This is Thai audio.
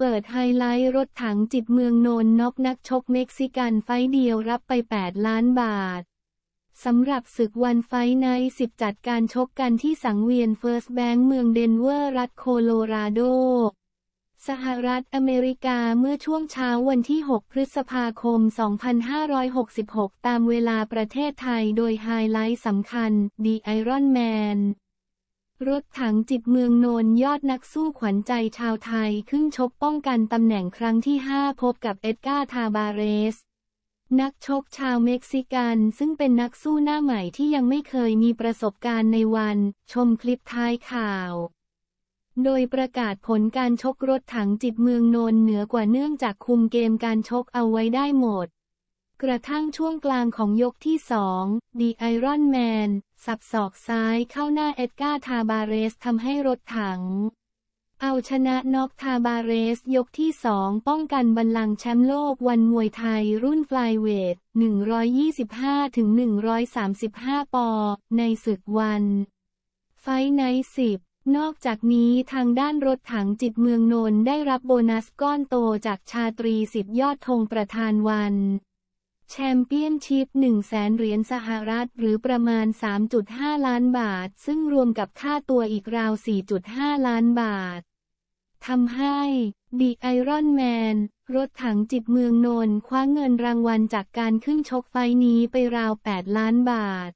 เปิดไฮไลท์รถถังจิตเมืองโนนน็อกนักชกเม็กซิกันไฟเดียวรับไป 8 ล้านบาทสำหรับศึกวันไฟไนสิบจัดการชกกันที่สังเวียนเฟิร์สแบงค์เมืองเดนเวอร์รัฐโคโลราโด สหรัฐอเมริกาเมื่อช่วงเช้าวันที่ 6 พฤษภาคม 2566 ตามเวลาประเทศไทยโดยไฮไลท์สำคัญ The Iron Man รถถังจิตเมืองนนยอดนักสู้ขวัญใจชาวไทย ขึ้นชกป้องกันตำแหน่งครั้งที่ 5 พบกับเอ็ดการ์ทาบาเรส นักชกชาวเม็กซิกันซึ่งเป็นนักสู้หน้าใหม่ที่ยังไม่เคยมีประสบการณ์ในวัน ชมคลิปท้ายข่าว โดยประกาศผลการชกรถถังจิตเมืองนนเหนือกว่าเนื่องจากคุมเกมการชกเอาไว้ได้หมดกระทั่งช่วงกลางของยกที่สองดีไอรอนแมนสับศอกซ้ายเข้าหน้าเอ็ดการ์ทาบาเรสทำให้รถถัง เอาชนะน็อกทาบาเรสยกที่สองป้องกันบัลลังแชมป์โลกวันมวยไทยรุ่นฟลายเวท 125-135 ปอในศึกวัน ไฟไนสิบนอกจากนี้ทางด้านรถถังจิตเมืองนนได้รับโบนัสก้อนโตจากชาตรีสิบยอดธงประธานวันแชมเปี้ยนชิพ1แสนเหรียญสหรัฐหรือประมาณ 3.5 ล้านบาท ซึ่งรวมกับค่าตัวอีกราว 4.5 ล้านบาท ทำให้ ดีไอรอนแมน รถถังจิตเมืองนนคว้าเงินรางวัลจากการขึ้นชกไฟนี้ไปราว 8 ล้านบาท